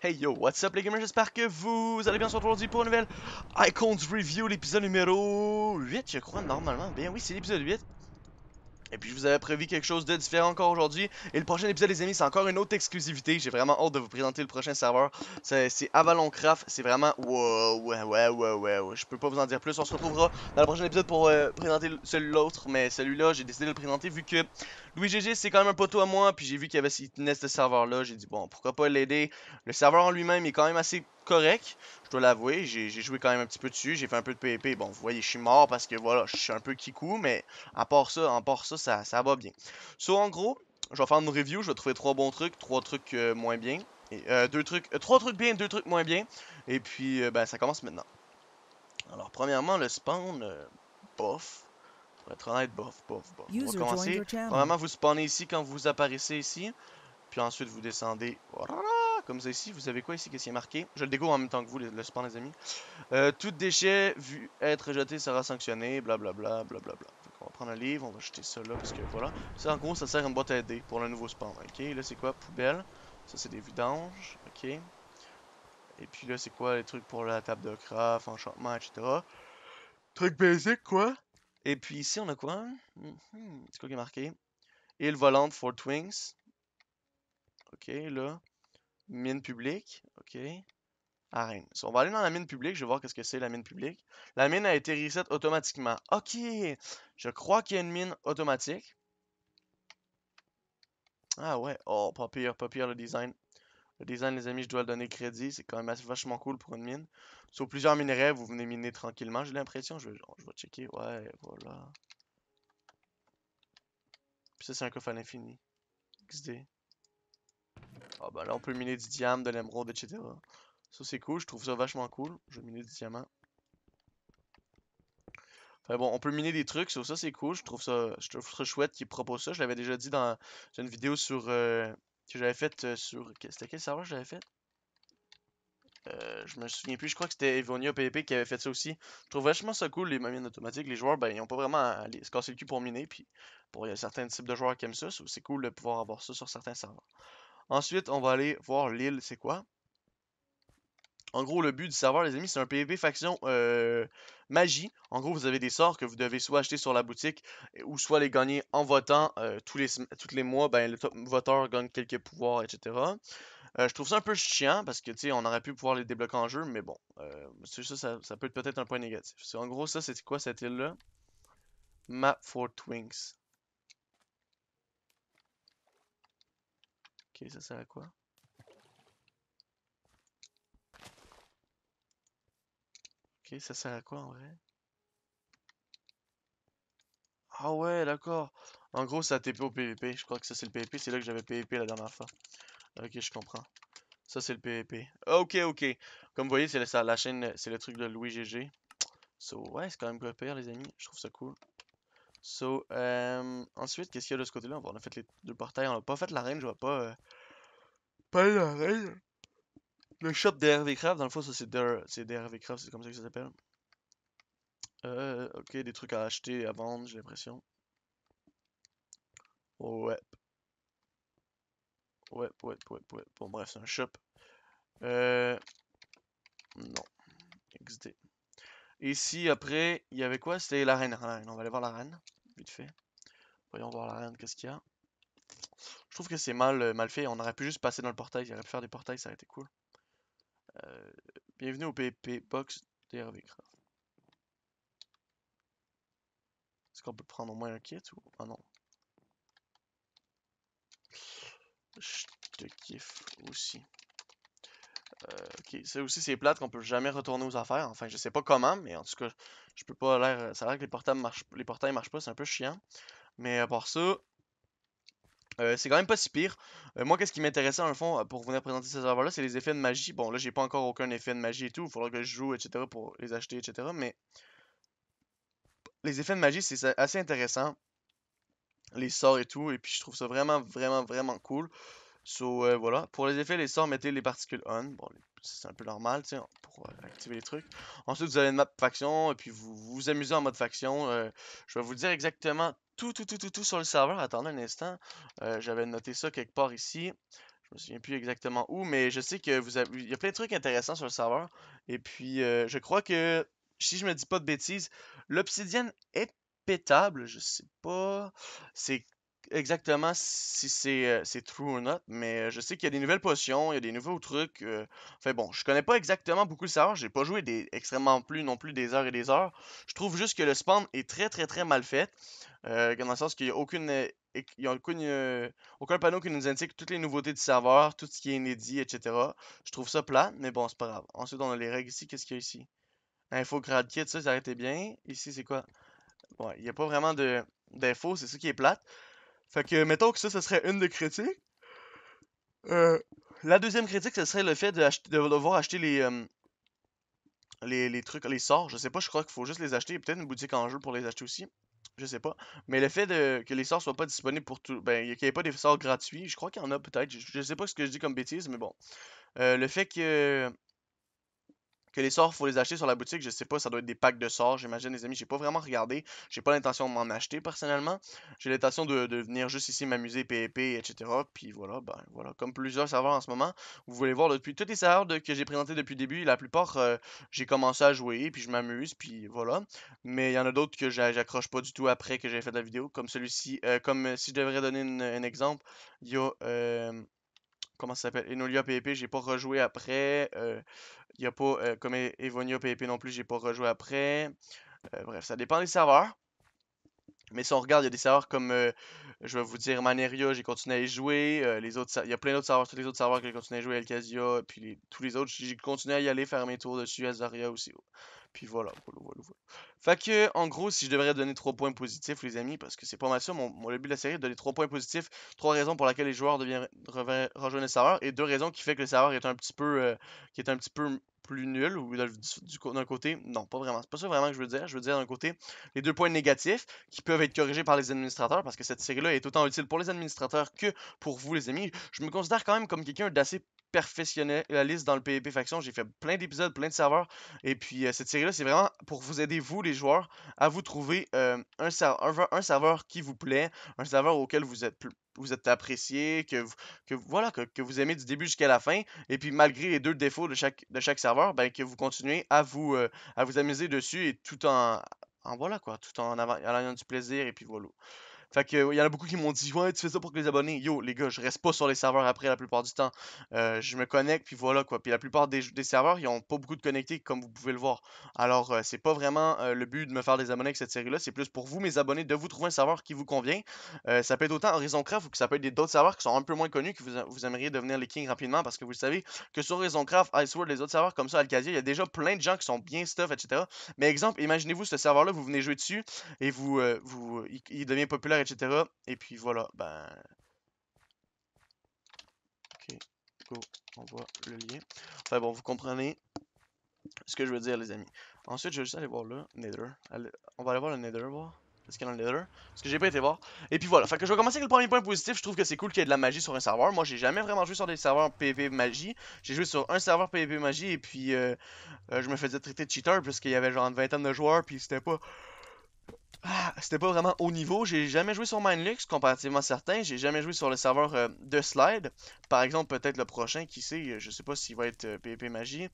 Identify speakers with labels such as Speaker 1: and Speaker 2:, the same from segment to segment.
Speaker 1: Hey yo, what's up les gamers, j'espère que vous allez bien retrouve aujourd'hui pour une nouvelle Icons Review, l'épisode numéro 8 je crois normalement, bien oui c'est l'épisode 8 Et puis je vous avais prévu quelque chose de différent encore aujourd'hui Et le prochain épisode les amis c'est encore une autre exclusivité, j'ai vraiment hâte de vous présenter le prochain serveur C'est Avalon Craft, c'est vraiment wow, ouais ouais ouais ouais, je peux pas vous en dire plus On se retrouvera dans le prochain épisode pour euh, présenter celui l'autre Mais celui-là j'ai décidé de le présenter vu que Louis GG, c'est quand même un poteau à moi, puis j'ai vu qu'il y avait nest de serveur-là. J'ai dit, bon, pourquoi pas l'aider. Le serveur en lui-même est quand même assez correct, je dois l'avouer. J'ai joué quand même un petit peu dessus, j'ai fait un peu de PvP. Bon, vous voyez, je suis mort parce que voilà, je suis un peu kikou, mais à part ça, en part ça, ça, va bien. So, en gros, je vais faire une review, je vais trouver trois bons trucs, trois trucs euh, moins bien. Et, euh, deux trucs, euh, trois trucs bien, deux trucs moins bien. Et puis, ben, ça commence maintenant. Alors, premièrement, le spawn, bof. Pour être honnête, bof, bof, bof. On va commencer. Normalement, vous spawnez ici quand vous apparaissez ici. Puis ensuite, vous descendez comme ça ici. Vous avez quoi ici Qu'est-ce qui est marqué Je le découvre en même temps que vous, le, spawn, les amis. Euh, tout déchet vu être jeté sera sanctionné, blablabla, blablabla. on va prendre un livre, on va jeter ça là, parce que voilà. Ça, en gros, ça sert une boîte à aider pour le nouveau spawn. Ok, là, c'est quoi Poubelle. Ça, c'est des vidanges. Ok. Et puis là, c'est quoi les trucs pour la table de craft, enchantement, etc. Truc basique, quoi et puis ici, on a quoi C'est quoi qui est marqué Île volante for twins. Ok, là. Mine publique. Ok. Arène. Si on va aller dans la mine publique, je vais voir qu'est-ce que c'est la mine publique. La mine a été reset automatiquement. Ok. Je crois qu'il y a une mine automatique. Ah ouais. Oh, pas pire, pas pire le design. Le design, les amis, je dois le donner crédit. C'est quand même assez vachement cool pour une mine. Sur plusieurs minerais, vous venez miner tranquillement, j'ai l'impression. Je vais, je checker. Ouais, voilà. Puis ça, c'est un coffre à l'infini. XD. Ah bah là, on peut miner du diamant, de l'émeraude, etc. Ça, c'est cool. Je trouve ça vachement cool. Je vais miner du diamant. Enfin bon, on peut miner des trucs, sur ça c'est cool. Je trouve ça, je trouve chouette qu'ils proposent ça. Je l'avais déjà dit dans une vidéo sur... Euh, que j'avais fait euh, sur... C'était quel serveur que j'avais fait? Euh, je me souviens plus, je crois que c'était Evonia PvP qui avait fait ça aussi. Je trouve vachement ça cool les mines automatiques. Les joueurs, ben, ils ont pas vraiment à se casser le cul pour miner. Puis, pour a certains types de joueurs qui aiment ça, c'est cool de pouvoir avoir ça sur certains serveurs. Ensuite, on va aller voir l'île, c'est quoi. En gros, le but du serveur, les amis, c'est un PvP faction euh, magie. En gros, vous avez des sorts que vous devez soit acheter sur la boutique ou soit les gagner en votant euh, tous les, les mois. Ben, le top voteur gagne quelques pouvoirs, etc. Euh, je trouve ça un peu chiant parce que, tu on aurait pu pouvoir les débloquer en jeu, mais bon, ça, ça, peut être peut-être un point négatif. En gros, ça, c'est quoi cette île-là? Map for Twinks. Ok, ça sert à quoi? Ok, ça sert à quoi en vrai Ah ouais, d'accord. En gros, ça TP au PVP. Je crois que ça c'est le PVP. C'est là que j'avais PVP la dernière fois. Ok, je comprends. Ça c'est le PVP. Ok, ok. Comme vous voyez, c'est la, chaîne, c'est le truc de Louis GG. So, ouais, c'est quand même pire les amis. Je trouve ça cool. So, euh, ensuite, qu'est-ce qu'il y a de ce côté-là On a fait les deux portails. On a pas fait l'arène. Je vois pas... Euh, pas pas reine le shop d'RV Craft, dans le fond, ça c'est DRV Craft, c'est comme ça que ça s'appelle. Euh, ok, des trucs à acheter, à vendre, j'ai l'impression. Ouais. Ouais, ouais, ouais, ouais. Bon, bref, c'est un shop. Euh... Non. XD. Ici, après, il y avait quoi C'était l'arène, reine. Ah, on va aller voir l'arène reine, vite fait. Voyons voir l'arène, qu'est-ce qu'il y a. Je trouve que c'est mal, euh, mal fait. On aurait pu juste passer dans le portail. Il aurait pu faire des portails, ça aurait été cool. Euh, bienvenue au pp Box d'Hervé Craft. Est-ce qu'on peut prendre au moins un ou... Ah non. Je te kiffe aussi. Euh, ok, ça aussi c'est plate qu'on peut jamais retourner aux affaires. Enfin, je sais pas comment, mais en tout cas, je peux pas l'air. Ça a l'air que les portables marchent, les portails marchent pas, c'est un peu chiant. Mais à part ça, euh, c'est quand même pas si pire. Euh, moi, qu'est-ce qui m'intéressait en fond pour venir présenter ces serveurs-là, c'est les effets de magie. Bon, là, j'ai pas encore aucun effet de magie et tout. Il faudra que je joue, etc. pour les acheter, etc. Mais les effets de magie, c'est assez intéressant. Les sorts et tout. Et puis, je trouve ça vraiment, vraiment, vraiment cool. So, euh, voilà. Pour les effets, les sorts, mettez les particules on. Bon, c'est un peu normal, tu sais, pour activer les trucs. Ensuite, vous avez une map faction, et puis vous vous, amusez en mode faction. je vais vous dire exactement tout, tout, tout, tout, tout sur le serveur. Attendez un instant. Euh, j'avais noté ça quelque part ici. Je me souviens plus exactement où, mais je sais que vous Il y a plein de trucs intéressants sur le serveur. Et puis, euh, je crois que, si je me dis pas de bêtises, l'obsidienne est pétable. Je sais pas c'est exactement si c'est euh, true ou not, mais je sais qu'il y a des nouvelles potions, il y a des nouveaux trucs. Enfin bon, je connais pas exactement beaucoup le serveur. J'ai pas joué des extrêmement plus non plus des heures et des heures. Je trouve juste que le spawn est très très très mal fait. Euh, dans le sens qu'il n'y a aucune, euh, il y a aucune, euh, aucun panneau qui nous indique toutes les nouveautés du serveur, tout ce qui est inédit, etc. Je trouve ça plat, mais bon, c'est pas grave. Ensuite, on a les règles ici. Qu'est-ce qu'il y a ici? Info grad kit, ça, ça arrêtait bien. Ici, c'est quoi? Bon, il n'y a pas vraiment de d'infos, c'est ça qui est plate. Fait que, mettons que ça, ce serait une de critiques. Euh, la deuxième critique, ce serait le fait de, devoir acheter les, les, trucs, les sorts. Je sais pas, je crois qu'il faut juste les acheter. Il peut-être une boutique en jeu pour les acheter aussi. Je sais pas. Mais le fait de, que les sorts soient pas disponibles pour tout. Ben, qu'il n'y ait pas des sorts gratuits, je crois qu'il y en a peut-être. Je, sais pas ce que je dis comme bêtise, mais bon. Euh, le fait que les sorts, faut les acheter sur la boutique. Je sais pas, ça doit être des packs de sorts, j'imagine, les amis. J'ai pas vraiment regardé. J'ai pas l'intention de m'en acheter personnellement. J'ai l'intention de, venir juste ici m'amuser, PvP, etc. Puis voilà, ben voilà. Comme plusieurs serveurs en ce moment, vous voulez voir depuis tous les serveurs que j'ai présentés depuis le début, la plupart, euh, j'ai commencé à jouer, puis je m'amuse, puis voilà. Mais il y en a d'autres que j'accroche pas du tout après que j'ai fait la vidéo, comme celui-ci. Euh, comme euh, si je devrais donner un exemple, il y a. comment ça s'appelle Enolia PvP, j'ai pas rejoué après. Il a pas, euh, comme Evonia PvP non plus, j'ai pas rejoué après. Euh, bref, ça dépend des serveurs. Mais si on regarde, il y a des serveurs comme, euh, je vais vous dire, Maneria, j'ai continué à y jouer. les autres, il y a plein d'autres serveurs, tous les autres serveurs que j'ai continué à jouer, Elcasia, puis tous les autres, j'ai continué à y aller, faire mes tours dessus, Azaria aussi. Puis voilà, voilà, voilà, Fait que, en gros, si je devrais donner trois points positifs, les amis, parce que c'est pas mal ça, mon, le but de la série est de donner trois points positifs, Trois raisons pour lesquelles les joueurs deviennent, rejoignent le serveur, et deux raisons qui fait que le serveur est un petit peu, qui est un petit peu plus nul ou d'un côté, non, pas vraiment. C'est pas ça vraiment que je veux dire. Je veux dire d'un côté les deux points négatifs qui peuvent être corrigés par les administrateurs parce que cette série-là est autant utile pour les administrateurs que pour vous, les amis. Je me considère quand même comme quelqu'un d'assez professionnaliste la liste dans le PvP Faction. J'ai fait plein d'épisodes, plein de serveurs. Et puis, euh, cette série-là, c'est vraiment pour vous aider, vous, les joueurs, à vous trouver euh, un, serveur, un, serveur qui vous plaît, un serveur auquel vous êtes vous êtes apprécié, que vous, que, voilà, que, vous aimez du début jusqu'à la fin, et puis malgré les deux défauts de chaque, de chaque serveur, ben, que vous continuez à vous, euh, à vous amuser dessus et tout en, en voilà quoi, tout en, en ayant du plaisir et puis voilà. Fait que, il y en a beaucoup qui m'ont dit Ouais, tu fais ça pour que les abonnés. Yo, les gars, je reste pas sur les serveurs après la plupart du temps. Euh, je me connecte, puis voilà quoi. Puis la plupart des, serveurs, ils ont pas beaucoup de connectés, comme vous pouvez le voir. Alors, euh, c'est pas vraiment euh, le but de me faire des abonnés avec cette série-là. C'est plus pour vous, mes abonnés, de vous trouver un serveur qui vous convient. ça peut être autant Horizon Craft ou que ça peut être d'autres serveurs qui sont un peu moins connus, que vous, aimeriez devenir les kings rapidement parce que vous savez que sur Horizon Craft, Iceworld, les autres serveurs comme ça, Alcazia il y a déjà plein de gens qui sont bien stuff, etc. Mais exemple, imaginez-vous ce serveur-là, vous venez jouer dessus et vous, vous il devient populaire etc. Et puis voilà, ben... Ok, go, on voit le lien. Enfin bon, vous comprenez ce que je veux dire, les amis. Ensuite, je vais juste aller voir le Nether. on va aller voir le Nether, voir ce qu'il y a Nether. Parce que j'ai pas été voir. Et puis voilà. Fait que je vais commencer avec le premier point positif. Je trouve que c'est cool qu'il y ait de la magie sur un serveur. Moi, j'ai jamais vraiment joué sur des serveurs PvP magie. J'ai joué sur un serveur PvP magie et puis euh, euh, je me faisais traiter de cheater parce qu'il y avait genre une vingtaine de joueurs puis c'était pas ah, c'était pas vraiment haut niveau. J'ai jamais joué sur Minelux, comparativement certain. J'ai jamais joué sur le serveur euh, de Slide. Par exemple, peut-être le prochain, qui sait, je sais pas s'il va être PvP euh, Magie.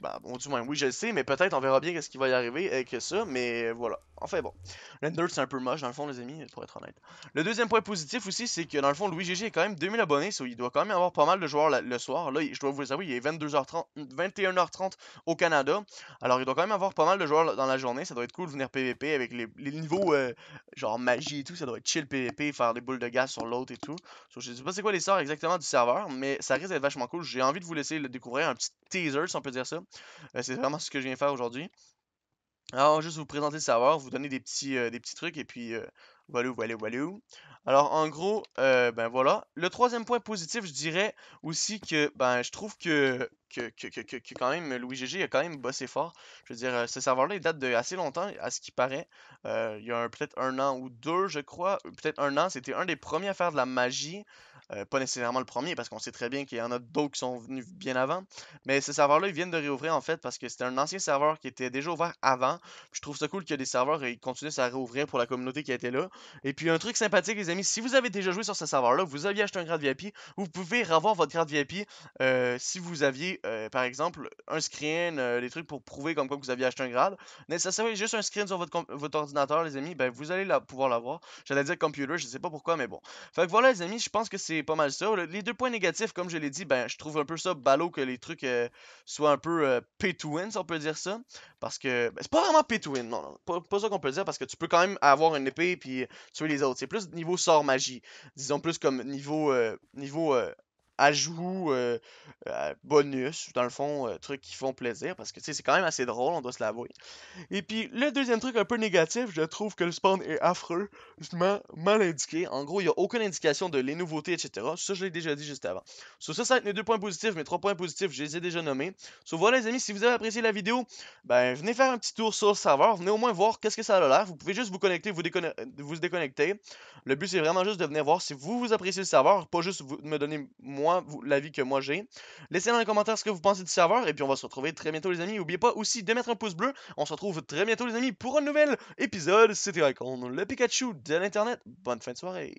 Speaker 1: Bah, bon, du moins, oui, je le sais, mais peut-être on verra bien qu'est-ce qui va y arriver avec ça, mais voilà. Enfin bon. Le c'est un peu moche, dans le fond, les amis, pour être honnête. Le deuxième point positif aussi, c'est que dans le fond, Louis GG est quand même 2000 abonnés, so il doit quand même avoir pas mal de joueurs le soir. Là, je dois vous avouer, il est 22h30, 21h30 au Canada. Alors, il doit quand même avoir pas mal de joueurs dans la journée. Ça doit être cool de venir PVP avec les, niveaux, euh, genre magie et tout. Ça doit être chill PVP, faire des boules de gaz sur l'autre et tout. je sais pas c'est quoi les sorts exactement du serveur, mais ça risque d'être vachement cool. J'ai envie de vous laisser le découvrir, un petit teaser, si on peut dire ça. Euh, c'est vraiment ce que je viens faire aujourd'hui. Alors, juste vous présenter le serveur, vous donner des petits, euh, des petits trucs et puis euh, voilà, voilà, voilà. Alors, en gros, euh, ben voilà. Le troisième point positif, je dirais aussi que ben je trouve que, que, quand même Louis GG a quand même bossé fort. Je veux dire, ce serveur-là, il date de assez longtemps, à ce qui paraît. il y a peut-être un an ou deux, je crois. Peut-être un an, c'était un des premiers à faire de la magie. Euh, pas nécessairement le premier, parce qu'on sait très bien qu'il y en a d'autres qui sont venus bien avant. Mais ce serveur-là, ils viennent de réouvrir en fait, parce que c'était un ancien serveur qui était déjà ouvert avant. je trouve ça cool que des serveurs ils continuent à réouvrir pour la communauté qui était là. Et puis un truc sympathique, les amis, si vous avez déjà joué sur ce serveur-là, vous aviez acheté un grade VIP, vous pouvez revoir votre grade VIP euh, si vous aviez, euh, par exemple, un screen, des trucs pour prouver comme quoi vous aviez acheté un grade. Nécessairement, juste un screen sur votre, ordinateur, les amis, ben vous allez pouvoir l'avoir. J'allais dire computer, je sais pas pourquoi, mais bon. Fait que voilà, les amis, je pense que c'est pas mal ça. Les deux points négatifs, comme je l'ai dit, ben, je trouve un peu ça ballot que les trucs euh, soient un peu p euh, pay to win, si on peut dire ça. Parce que ben, c'est pas vraiment pay to win, non, pas, ça qu'on peut dire, parce que tu peux quand même avoir une épée puis tuer les autres. C'est plus niveau sort magie. Disons plus comme niveau, euh, niveau ajouts euh, euh, bonus, dans le fond, euh, trucs qui font plaisir, parce que c'est quand même assez drôle, on doit se l'avouer. Et puis, le deuxième truc un peu négatif, je trouve que le spawn est affreux, justement, mal indiqué. En gros, il n'y a aucune indication de les nouveautés, etc. Ça, je l'ai déjà dit juste avant. Sur ça, ça va être mes deux points positifs, mes trois points positifs, je les ai déjà nommés. Sur voilà, les amis, si vous avez apprécié la vidéo, ben, venez faire un petit tour sur le serveur, venez au moins voir qu'est-ce que ça a l'air. Vous pouvez juste vous connecter, vous, vous déconnecter. Le but, c'est vraiment juste de venir voir si vous vous appréciez le serveur, pas juste vous, me donner moi l'avis que moi j'ai. laissez dans les commentaires ce que vous pensez du serveur, et puis on va se retrouver très bientôt, les amis. N'oubliez pas aussi de mettre un pouce bleu. On se retrouve très bientôt, les amis, pour un nouvel épisode. C'était Icon, le Pikachu de l'Internet. Bonne fin de soirée.